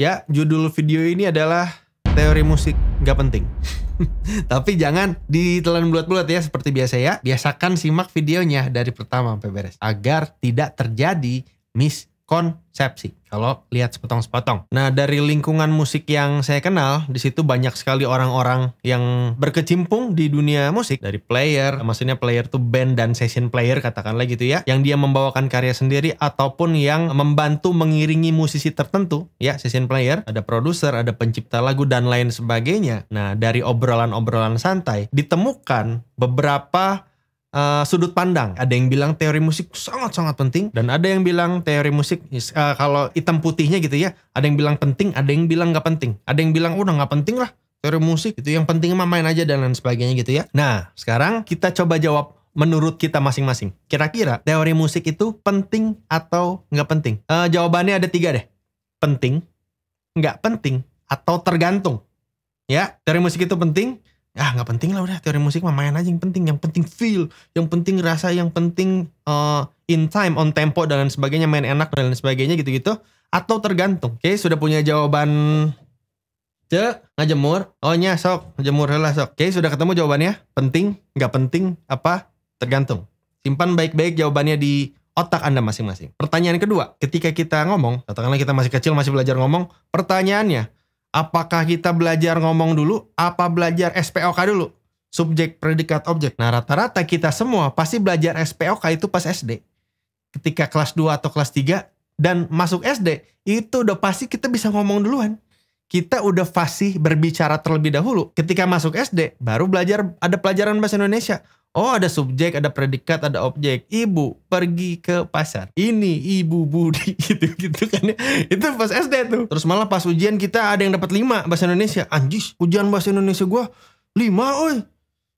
Ya, judul video ini adalah teori musik nggak penting. Tapi jangan ditelan bulat-bulat ya seperti biasa ya. Biasakan simak videonya dari pertama sampai beres agar tidak terjadi miss konsepsi kalau lihat sepotong-sepotong. Nah, dari lingkungan musik yang saya kenal, di situ banyak sekali orang-orang yang berkecimpung di dunia musik dari player, maksudnya player tuh band dan session player katakanlah gitu ya, yang dia membawakan karya sendiri ataupun yang membantu mengiringi musisi tertentu, ya session player, ada produser, ada pencipta lagu dan lain sebagainya. Nah, dari obrolan-obrolan santai ditemukan beberapa uh, sudut pandang. Ada yang bilang teori musik sangat-sangat penting dan ada yang bilang teori musik uh, kalau hitam putihnya gitu ya, ada yang bilang penting, ada yang bilang nggak penting, ada yang bilang udah nggak penting lah teori musik itu yang penting mah main aja dan lain sebagainya gitu ya. Nah sekarang kita coba jawab menurut kita masing-masing. Kira-kira teori musik itu penting atau nggak penting? Uh, jawabannya ada tiga deh. Penting, nggak penting, atau tergantung. Ya, teori musik itu penting, ah nggak penting lah udah teori musik mah main aja yang penting yang penting feel yang penting rasa yang penting uh, in time on tempo dan lain sebagainya main enak dan lain sebagainya gitu-gitu atau tergantung oke okay, sudah punya jawaban ce ngajemur oh nya sok relasok lah sok oke okay, sudah ketemu jawabannya penting nggak penting apa tergantung simpan baik-baik jawabannya di otak Anda masing-masing. Pertanyaan kedua, ketika kita ngomong, katakanlah kita masih kecil masih belajar ngomong, pertanyaannya, Apakah kita belajar ngomong dulu? Apa belajar SPOK dulu? Subjek, predikat, objek. Nah rata-rata kita semua pasti belajar SPOK itu pas SD. Ketika kelas 2 atau kelas 3 dan masuk SD, itu udah pasti kita bisa ngomong duluan. Kita udah fasih berbicara terlebih dahulu. Ketika masuk SD, baru belajar ada pelajaran bahasa Indonesia Oh ada subjek, ada predikat, ada objek. Ibu pergi ke pasar. Ini ibu Budi gitu-gitu kan. ya. Itu pas SD tuh. Terus malah pas ujian kita ada yang dapat lima bahasa Indonesia. Anjis, ujian bahasa Indonesia gua lima, oi.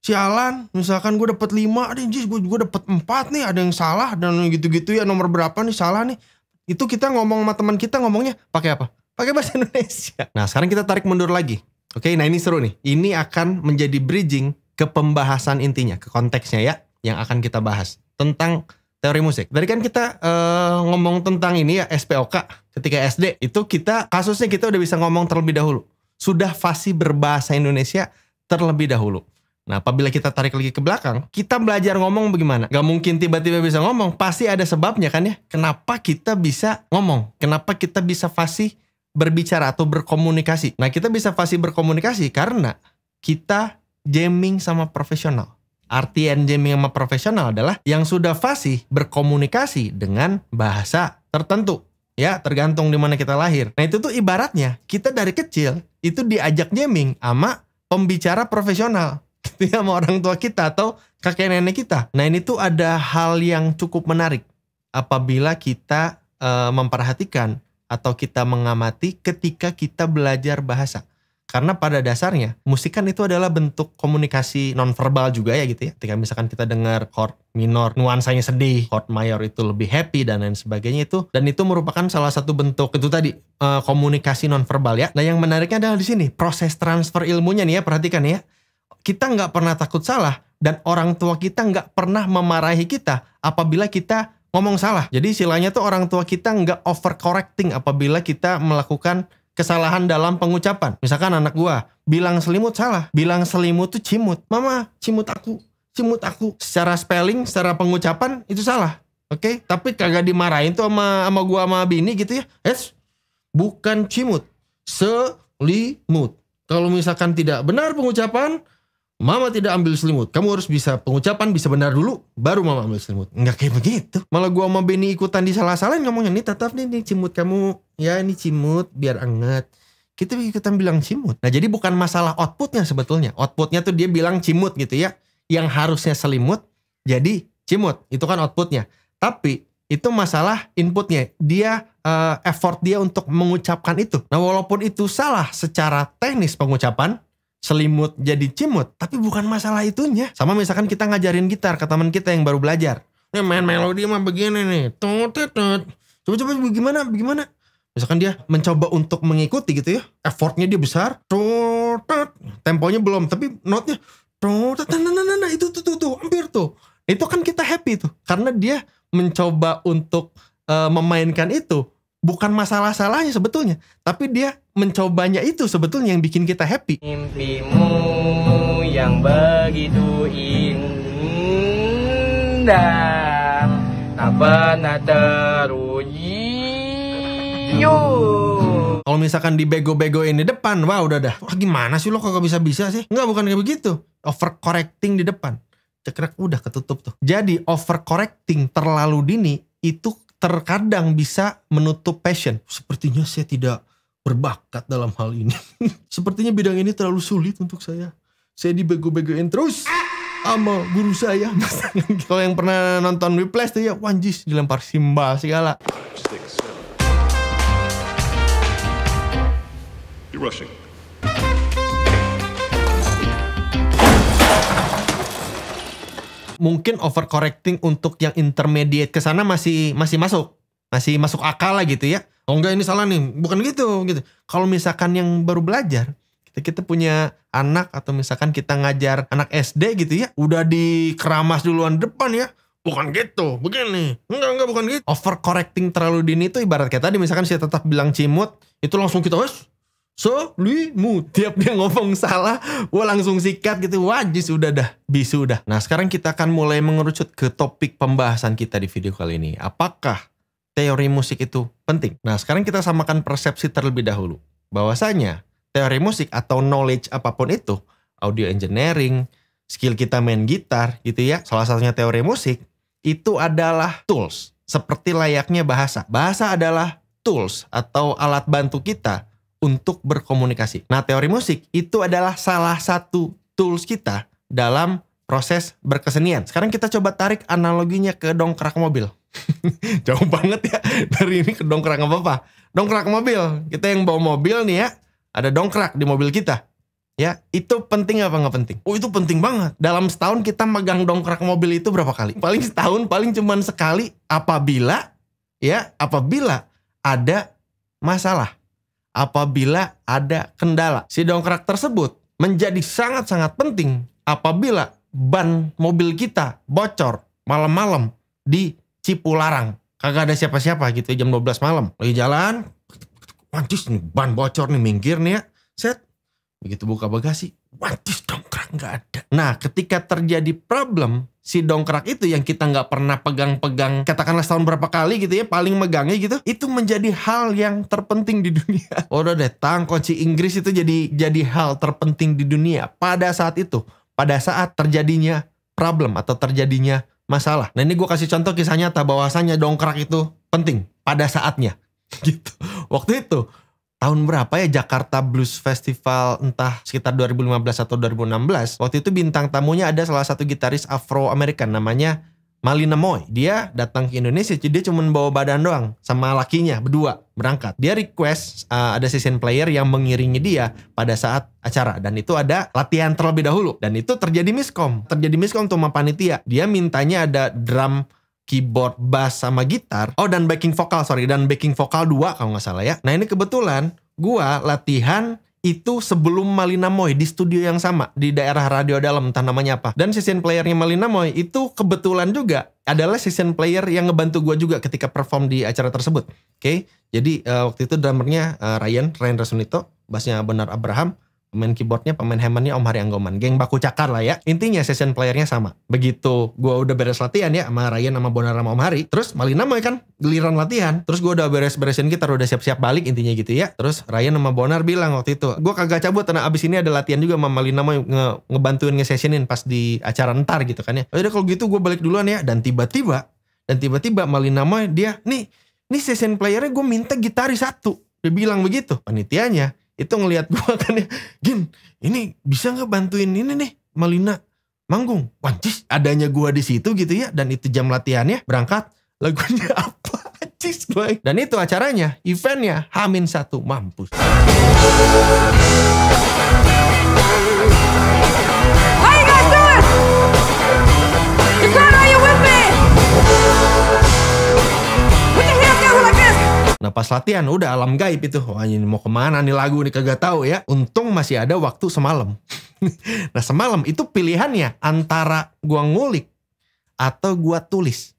Sialan, misalkan gue dapat lima, anjis jis gue juga dapat empat nih, ada yang salah dan gitu-gitu ya nomor berapa nih salah nih. Itu kita ngomong sama teman kita ngomongnya pakai apa? Pakai bahasa Indonesia. Nah, sekarang kita tarik mundur lagi. Oke, nah ini seru nih. Ini akan menjadi bridging ke pembahasan intinya, ke konteksnya ya, yang akan kita bahas tentang teori musik. Tadi kan kita uh, ngomong tentang ini ya SPOK ketika SD itu kita kasusnya kita udah bisa ngomong terlebih dahulu. Sudah fasih berbahasa Indonesia terlebih dahulu. Nah, apabila kita tarik lagi ke belakang, kita belajar ngomong bagaimana? Gak mungkin tiba-tiba bisa ngomong, pasti ada sebabnya kan ya. Kenapa kita bisa ngomong? Kenapa kita bisa fasih berbicara atau berkomunikasi? Nah, kita bisa fasih berkomunikasi karena kita jamming sama profesional. Arti Artian jamming sama profesional adalah yang sudah fasih berkomunikasi dengan bahasa tertentu. Ya, tergantung di mana kita lahir. Nah, itu tuh ibaratnya kita dari kecil itu diajak jamming sama pembicara profesional gitu ya sama orang tua kita atau kakek nenek kita. Nah, ini tuh ada hal yang cukup menarik apabila kita e, memperhatikan atau kita mengamati ketika kita belajar bahasa. Karena pada dasarnya musikan itu adalah bentuk komunikasi nonverbal juga ya gitu ya. Ketika misalkan kita dengar chord minor nuansanya sedih, chord mayor itu lebih happy dan lain sebagainya itu dan itu merupakan salah satu bentuk itu tadi eh, komunikasi nonverbal ya. Nah, yang menariknya adalah di sini proses transfer ilmunya nih ya, perhatikan ya. Kita nggak pernah takut salah dan orang tua kita nggak pernah memarahi kita apabila kita ngomong salah. Jadi istilahnya tuh orang tua kita nggak overcorrecting apabila kita melakukan kesalahan dalam pengucapan. Misalkan anak gua bilang selimut salah, bilang selimut tuh cimut. Mama, cimut aku, cimut aku. Secara spelling, secara pengucapan itu salah. Oke, okay? tapi kagak dimarahin tuh sama sama gua sama bini gitu ya. Es bukan cimut, selimut. Kalau misalkan tidak benar pengucapan, Mama tidak ambil selimut. Kamu harus bisa pengucapan bisa benar dulu, baru mama ambil selimut. Enggak kayak begitu. Malah gua sama Benny ikutan di salah salahin ngomongnya nih Tetap nih, nih cimut kamu. Ya ini cimut biar anget. Kita ikutan bilang cimut. Nah jadi bukan masalah outputnya sebetulnya. Outputnya tuh dia bilang cimut gitu ya. Yang harusnya selimut jadi cimut. Itu kan outputnya. Tapi itu masalah inputnya. Dia uh, effort dia untuk mengucapkan itu. Nah walaupun itu salah secara teknis pengucapan, selimut jadi cimut, tapi bukan masalah itunya. Sama misalkan kita ngajarin gitar ke teman kita yang baru belajar. Nih main melodi mah begini nih. tut Coba-coba gimana? Gimana? Misalkan dia mencoba untuk mengikuti gitu ya. Effortnya dia besar. tut Temponya belum, tapi notnya nah Nah, itu tuh, tuh tuh hampir tuh. Itu kan kita happy tuh karena dia mencoba untuk uh, memainkan itu bukan masalah salahnya sebetulnya, tapi dia mencobanya itu sebetulnya yang bikin kita happy. Mimpimu yang begitu indah tak pernah teruji. Kalau misalkan di bego bego ini depan, wah udah dah. Wah gimana sih lo kok bisa-bisa sih? Enggak bukan kayak begitu. Overcorrecting di depan. Cekrek udah ketutup tuh. Jadi overcorrecting terlalu dini itu terkadang bisa menutup passion. Sepertinya saya tidak berbakat dalam hal ini. Sepertinya bidang ini terlalu sulit untuk saya. Saya dibego-begoin terus sama guru saya. Kalau yang pernah nonton Whiplash tuh ya wanjis dilempar simba segala. You're rushing. mungkin overcorrecting untuk yang intermediate ke sana masih masih masuk masih masuk akal lah gitu ya oh enggak ini salah nih bukan gitu gitu kalau misalkan yang baru belajar kita, kita punya anak atau misalkan kita ngajar anak SD gitu ya udah dikeramas duluan depan ya bukan gitu begini enggak enggak bukan gitu overcorrecting terlalu dini itu ibarat kayak tadi misalkan saya tetap bilang cimut itu langsung kita wes so mu Tiap dia ngomong salah gua langsung sikat gitu Wajis udah dah Bisu udah Nah sekarang kita akan mulai mengerucut Ke topik pembahasan kita di video kali ini Apakah teori musik itu penting? Nah sekarang kita samakan persepsi terlebih dahulu Bahwasanya teori musik atau knowledge apapun itu Audio engineering Skill kita main gitar gitu ya Salah satunya teori musik Itu adalah tools Seperti layaknya bahasa Bahasa adalah tools atau alat bantu kita untuk berkomunikasi. Nah, teori musik itu adalah salah satu tools kita dalam proses berkesenian. Sekarang kita coba tarik analoginya ke dongkrak mobil. Jauh banget ya dari ini ke dongkrak apa apa. Dongkrak mobil, kita yang bawa mobil nih ya, ada dongkrak di mobil kita. Ya, itu penting apa nggak penting? Oh, itu penting banget. Dalam setahun kita megang dongkrak mobil itu berapa kali? Paling setahun, paling cuman sekali apabila ya, apabila ada masalah apabila ada kendala. Si dongkrak tersebut menjadi sangat-sangat penting apabila ban mobil kita bocor malam-malam di Cipularang. Kagak ada siapa-siapa gitu jam 12 malam. Lagi jalan, wancis nih ban bocor nih minggir nih ya. Set, begitu buka bagasi, wancis dongkrak nggak ada. Nah ketika terjadi problem si dongkrak itu yang kita nggak pernah pegang-pegang katakanlah setahun berapa kali gitu ya paling megangnya gitu itu menjadi hal yang terpenting di dunia Oh, udah deh tang kunci Inggris itu jadi jadi hal terpenting di dunia pada saat itu pada saat terjadinya problem atau terjadinya masalah nah ini gue kasih contoh kisah nyata bahwasanya dongkrak itu penting pada saatnya gitu waktu itu tahun berapa ya Jakarta Blues Festival entah sekitar 2015 atau 2016 waktu itu bintang tamunya ada salah satu gitaris Afro American namanya Malina Moy dia datang ke Indonesia dia cuma bawa badan doang sama lakinya berdua berangkat dia request uh, ada session player yang mengiringi dia pada saat acara dan itu ada latihan terlebih dahulu dan itu terjadi miskom terjadi miskom sama panitia dia mintanya ada drum keyboard, bass, sama gitar. Oh, dan backing vokal, sorry. Dan backing vokal dua kalau nggak salah ya. Nah, ini kebetulan gua latihan itu sebelum Malina Moy di studio yang sama di daerah radio dalam entah namanya apa dan session playernya Malina Moy itu kebetulan juga adalah session player yang ngebantu gue juga ketika perform di acara tersebut oke okay? jadi uh, waktu itu drummernya uh, Ryan Ryan Rasunito bassnya Benar Abraham pemain keyboardnya, pemain hammernya Om Hari Anggoman. Geng baku cakar lah ya. Intinya session playernya sama. Begitu gue udah beres latihan ya sama Ryan sama Bonar sama Om Hari. Terus Malina nama kan giliran latihan. Terus gue udah beres-beresin gitar, udah siap-siap balik intinya gitu ya. Terus Ryan sama Bonar bilang waktu itu, gue kagak cabut karena abis ini ada latihan juga sama Malina nama nge ngebantuin nge-sessionin pas di acara ntar gitu kan ya. ya udah kalau gitu gue balik duluan ya. Dan tiba-tiba, dan tiba-tiba Malina nama dia, nih, nih session playernya gue minta gitaris satu. Dia bilang begitu, panitianya itu ngelihat gua kan ya, Gin, ini bisa nggak bantuin ini nih, Malina manggung. Wancis, adanya gua di situ gitu ya, dan itu jam latihannya berangkat lagunya apa? Cis gue. Dan itu acaranya, eventnya Hamin satu mampus. Nah pas latihan udah alam gaib itu. Wah ini mau kemana nih lagu ini kagak tahu ya. Untung masih ada waktu semalam. nah semalam itu pilihannya antara gua ngulik atau gua tulis.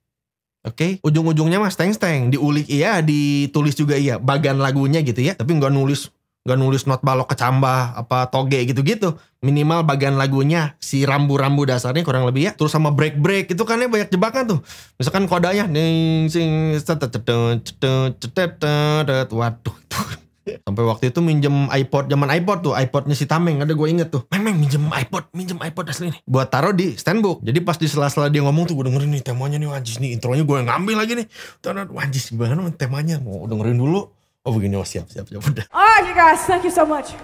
Oke, okay? ujung-ujungnya mas teng-teng diulik iya, ditulis juga iya, Bagian lagunya gitu ya. Tapi nggak nulis gak nulis not balok kecambah apa toge gitu-gitu minimal bagian lagunya si rambu-rambu dasarnya kurang lebih ya terus sama break break itu kan ya banyak jebakan tuh misalkan kodanya ding sing waduh sampai waktu itu minjem iPod zaman iPod tuh iPodnya si Tameng ada gue inget tuh Meng minjem iPod minjem iPod asli nih buat taruh di standbook jadi pas di sela-sela dia ngomong tuh gue dengerin nih temanya nih wajis nih intronya gue ngambil lagi nih tuh wajis gimana temanya mau dengerin dulu Oh begini, oh siap, siap, siap, udah. Alright you guys, thank you so much.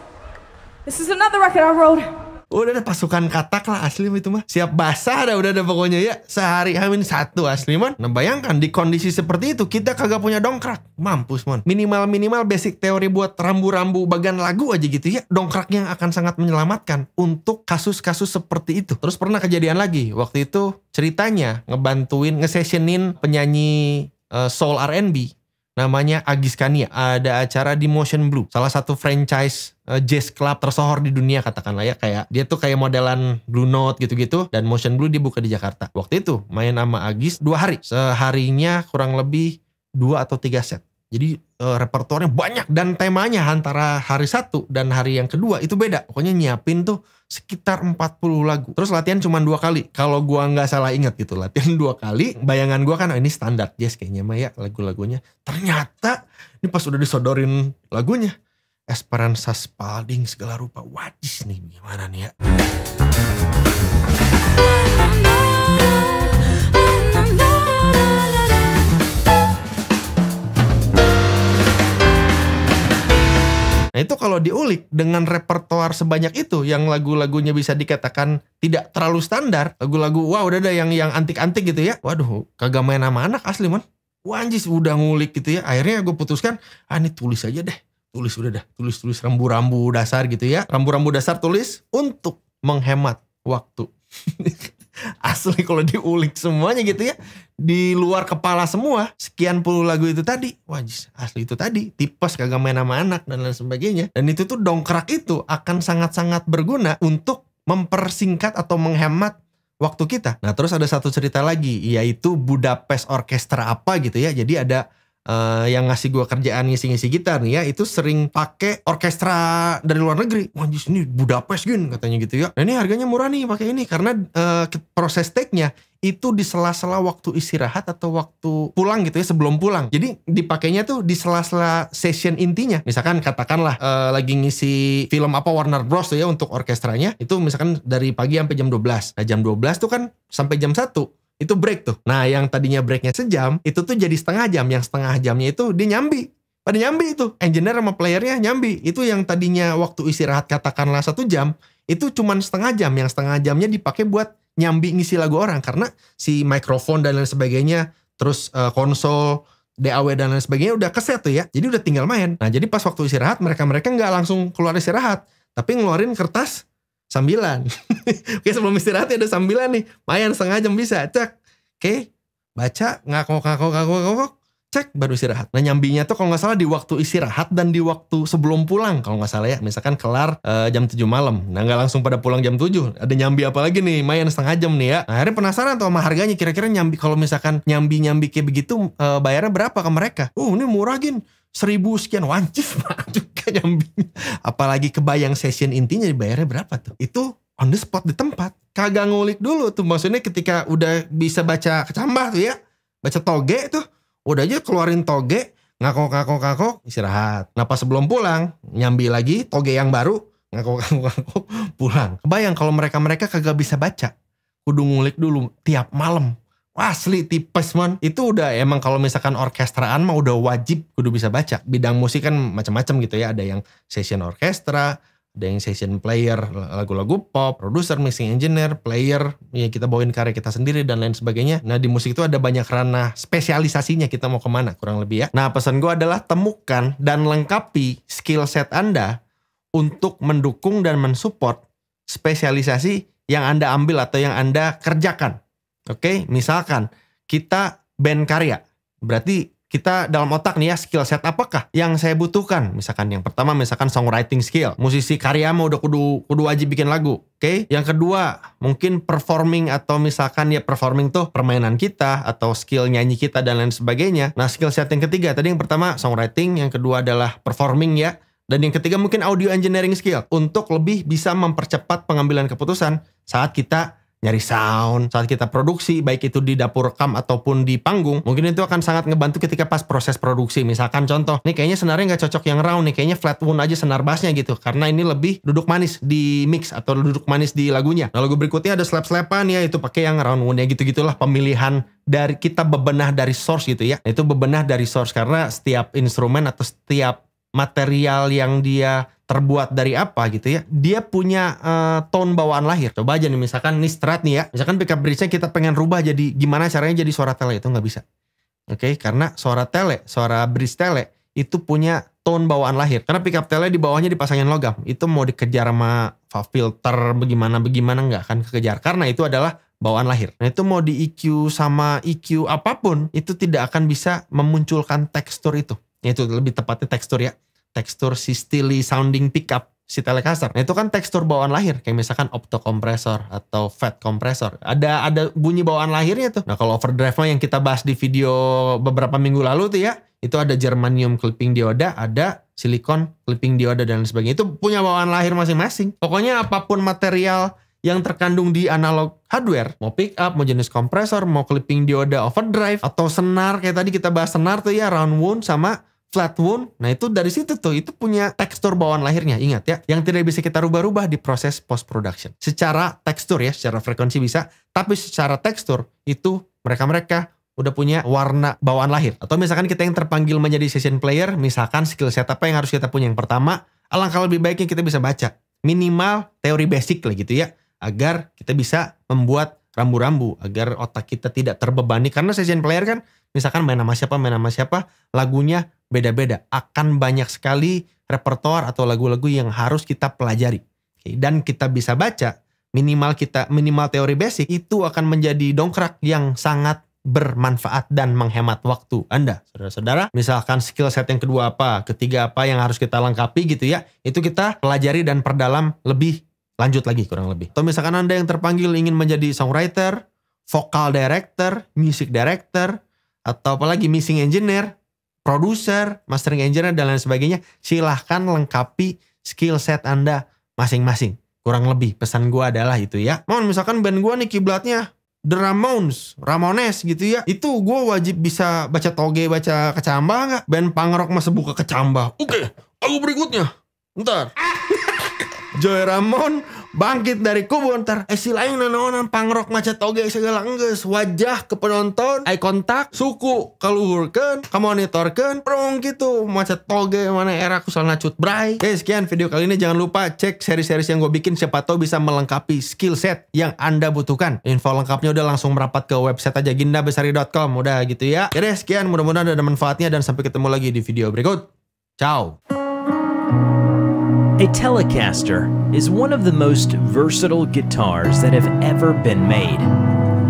This is another record I wrote. Oh, udah ada pasukan katak lah asli itu mah. Siap basah dah udah ada pokoknya ya. Sehari hamin satu asli man. Nah bayangkan di kondisi seperti itu kita kagak punya dongkrak. Mampus man. Minimal-minimal basic teori buat rambu-rambu bagian lagu aja gitu ya. Dongkrak yang akan sangat menyelamatkan untuk kasus-kasus seperti itu. Terus pernah kejadian lagi. Waktu itu ceritanya ngebantuin, ngesessionin penyanyi uh, soul R&B namanya Agis Kania Ada acara di Motion Blue, salah satu franchise uh, jazz club tersohor di dunia katakanlah ya kayak dia tuh kayak modelan Blue Note gitu-gitu dan Motion Blue dibuka di Jakarta. Waktu itu main sama Agis dua hari, seharinya kurang lebih dua atau tiga set. Jadi uh, eh, repertoarnya banyak dan temanya antara hari satu dan hari yang kedua itu beda. Pokoknya nyiapin tuh sekitar 40 lagu. Terus latihan cuma dua kali. Kalau gua nggak salah inget gitu, latihan dua kali. Bayangan gua kan oh, ini standar jazz yes, kayaknya Maya lagu-lagunya. Ternyata ini pas udah disodorin lagunya. Esperanza Spalding segala rupa. Wadis nih gimana nih ya. Nah itu kalau diulik dengan repertoar sebanyak itu yang lagu-lagunya bisa dikatakan tidak terlalu standar, lagu-lagu wah udah ada yang yang antik-antik gitu ya. Waduh, kagak main sama anak asli man. Wanjis udah ngulik gitu ya. Akhirnya gue putuskan, ah ini tulis aja deh. Tulis udah dah, tulis-tulis rambu-rambu dasar gitu ya. Rambu-rambu dasar tulis untuk menghemat waktu. asli kalau diulik semuanya gitu ya di luar kepala semua sekian puluh lagu itu tadi wajis asli itu tadi tipes kagak main sama anak dan lain sebagainya dan itu tuh dongkrak itu akan sangat-sangat berguna untuk mempersingkat atau menghemat waktu kita nah terus ada satu cerita lagi yaitu Budapest Orkestra apa gitu ya jadi ada uh, yang ngasih gue kerjaan ngisi-ngisi gitar nih ya itu sering pakai orkestra dari luar negeri wajis ini Budapest gin katanya gitu ya nah, ini harganya murah nih pakai ini karena uh, proses take-nya itu di sela-sela waktu istirahat atau waktu pulang gitu ya sebelum pulang jadi dipakainya tuh di sela-sela session intinya misalkan katakanlah uh, lagi ngisi film apa Warner Bros tuh ya untuk orkestranya itu misalkan dari pagi sampai jam 12 nah jam 12 tuh kan sampai jam 1 itu break tuh. Nah, yang tadinya breaknya sejam, itu tuh jadi setengah jam. Yang setengah jamnya itu dia nyambi. Pada nyambi itu. Engineer sama playernya nyambi. Itu yang tadinya waktu istirahat katakanlah satu jam, itu cuman setengah jam. Yang setengah jamnya dipakai buat nyambi ngisi lagu orang. Karena si mikrofon dan lain sebagainya, terus uh, konsol, DAW dan lain sebagainya udah keset tuh ya. Jadi udah tinggal main. Nah, jadi pas waktu istirahat, mereka-mereka nggak langsung keluar istirahat. Tapi ngeluarin kertas sambilan. Oke sebelum istirahat ya ada sambilan nih. Mayan setengah jam bisa. Cek. Oke. Baca. Ngakok ngakok ngakok ngakok. Cek baru istirahat. Nah nyambinya tuh kalau nggak salah di waktu istirahat dan di waktu sebelum pulang. Kalau nggak salah ya. Misalkan kelar uh, jam 7 malam. Nah nggak langsung pada pulang jam 7. Ada nyambi apa lagi nih. Mayan setengah jam nih ya. Nah akhirnya penasaran tuh sama harganya. Kira-kira nyambi. Kalau misalkan nyambi-nyambi kayak begitu. Uh, bayarnya berapa ke mereka? Oh ini murah gin seribu sekian wancis juga nyambi, Apalagi kebayang session intinya dibayarnya berapa tuh. Itu on the spot di tempat. Kagak ngulik dulu tuh. Maksudnya ketika udah bisa baca kecambah tuh ya. Baca toge tuh. Udah aja keluarin toge. Ngakok-ngakok-ngakok istirahat. Napa sebelum pulang nyambi lagi toge yang baru. Ngakok-ngakok-ngakok pulang. Kebayang kalau mereka-mereka kagak bisa baca. Kudu ngulik dulu tiap malam. Wah asli tipes man. Itu udah emang kalau misalkan orkestraan mah udah wajib kudu bisa baca. Bidang musik kan macam-macam gitu ya. Ada yang session orkestra, ada yang session player, lagu-lagu pop, produser, mixing engineer, player, ya kita bawain karya kita sendiri dan lain sebagainya. Nah di musik itu ada banyak ranah spesialisasinya kita mau kemana kurang lebih ya. Nah pesan gue adalah temukan dan lengkapi skill set Anda untuk mendukung dan mensupport spesialisasi yang Anda ambil atau yang Anda kerjakan Oke, okay? misalkan kita band karya. Berarti kita dalam otak nih ya skill set apakah yang saya butuhkan misalkan yang pertama misalkan songwriting skill musisi karya mau udah kudu kudu wajib bikin lagu oke okay? yang kedua mungkin performing atau misalkan ya performing tuh permainan kita atau skill nyanyi kita dan lain sebagainya nah skill set yang ketiga tadi yang pertama songwriting yang kedua adalah performing ya dan yang ketiga mungkin audio engineering skill untuk lebih bisa mempercepat pengambilan keputusan saat kita nyari sound saat kita produksi baik itu di dapur rekam ataupun di panggung mungkin itu akan sangat ngebantu ketika pas proses produksi misalkan contoh nih kayaknya senarnya nggak cocok yang round nih kayaknya flat one aja senar bassnya gitu karena ini lebih duduk manis di mix atau duduk manis di lagunya nah lagu berikutnya ada slap-slapan ya itu pakai yang round one ya gitu-gitulah pemilihan dari kita bebenah dari source gitu ya itu bebenah dari source karena setiap instrumen atau setiap material yang dia terbuat dari apa gitu ya. Dia punya uh, tone bawaan lahir. Coba aja nih misalkan nih strat nih ya. Misalkan pickup bridge-nya kita pengen rubah jadi gimana caranya jadi suara tele itu nggak bisa. Oke, okay? karena suara tele, suara bridge tele itu punya tone bawaan lahir. Karena pickup tele di bawahnya dipasangin logam. Itu mau dikejar sama filter bagaimana bagaimana nggak akan kekejar karena itu adalah bawaan lahir. Nah itu mau di EQ sama EQ apapun itu tidak akan bisa memunculkan tekstur itu itu lebih tepatnya tekstur ya tekstur si steely sounding pickup si Telecaster. Nah, itu kan tekstur bawaan lahir kayak misalkan opto kompresor atau fat kompresor. Ada ada bunyi bawaan lahirnya tuh. Nah, kalau overdrive mah yang kita bahas di video beberapa minggu lalu tuh ya, itu ada germanium clipping dioda, ada silikon clipping dioda dan sebagainya. Itu punya bawaan lahir masing-masing. Pokoknya apapun material yang terkandung di analog hardware, mau pick up, mau jenis kompresor, mau clipping dioda overdrive atau senar kayak tadi kita bahas senar tuh ya round wound sama flat wound. Nah itu dari situ tuh itu punya tekstur bawaan lahirnya. Ingat ya, yang tidak bisa kita rubah-rubah di proses post production. Secara tekstur ya, secara frekuensi bisa, tapi secara tekstur itu mereka-mereka udah punya warna bawaan lahir. Atau misalkan kita yang terpanggil menjadi session player, misalkan skill set apa yang harus kita punya? Yang pertama, alangkah lebih baiknya kita bisa baca. Minimal teori basic lah gitu ya. Agar kita bisa membuat rambu-rambu. Agar otak kita tidak terbebani. Karena session player kan misalkan main sama siapa, main sama siapa, lagunya beda-beda. Akan banyak sekali repertoar atau lagu-lagu yang harus kita pelajari. Dan kita bisa baca minimal kita minimal teori basic itu akan menjadi dongkrak yang sangat bermanfaat dan menghemat waktu Anda, saudara-saudara. Misalkan skill set yang kedua apa, ketiga apa yang harus kita lengkapi gitu ya. Itu kita pelajari dan perdalam lebih lanjut lagi kurang lebih. Atau misalkan Anda yang terpanggil ingin menjadi songwriter, vocal director, music director, atau apalagi missing engineer, produser, mastering engineer dan lain sebagainya, silahkan lengkapi skill set Anda masing-masing. Kurang lebih pesan gue adalah itu ya. Mohon misalkan band gue nih kiblatnya The Ramones, Ramones gitu ya. Itu gue wajib bisa baca toge, baca kecambah nggak? Band punk masih buka kecambah. Oke, okay, aku berikutnya. Ntar. Ah. Joy Ramon bangkit dari kubur ntar eh, si lain nanonan pangrok macet toge segala enggeus wajah ke penonton eye contact suku keluhurkan kamonitorkan perung gitu macet toge mana era kusalna nacut bray oke sekian video kali ini jangan lupa cek seri-seri yang gue bikin siapa tau bisa melengkapi skill set yang anda butuhkan info lengkapnya udah langsung merapat ke website aja gindabesari.com udah gitu ya jadi ya sekian mudah-mudahan ada manfaatnya dan sampai ketemu lagi di video berikut ciao A Telecaster is one of the most versatile guitars that have ever been made.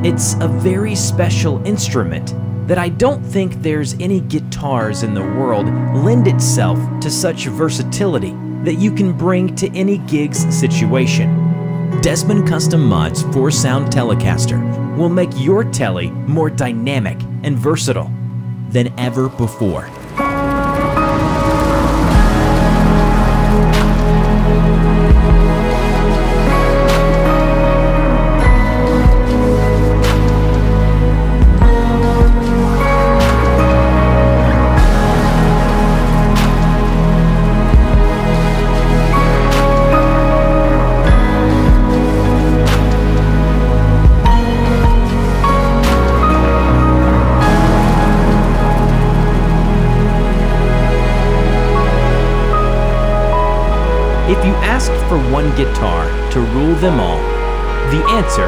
It's a very special instrument that I don't think there's any guitars in the world lend itself to such versatility that you can bring to any gig's situation. Desmond Custom Mod's 4-sound Telecaster will make your telly more dynamic and versatile than ever before. for one guitar to rule them all? The answer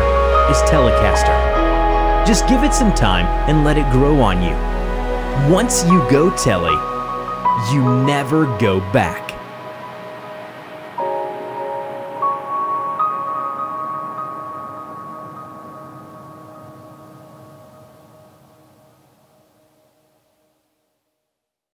is Telecaster. Just give it some time and let it grow on you. Once you go Tele, you never go back.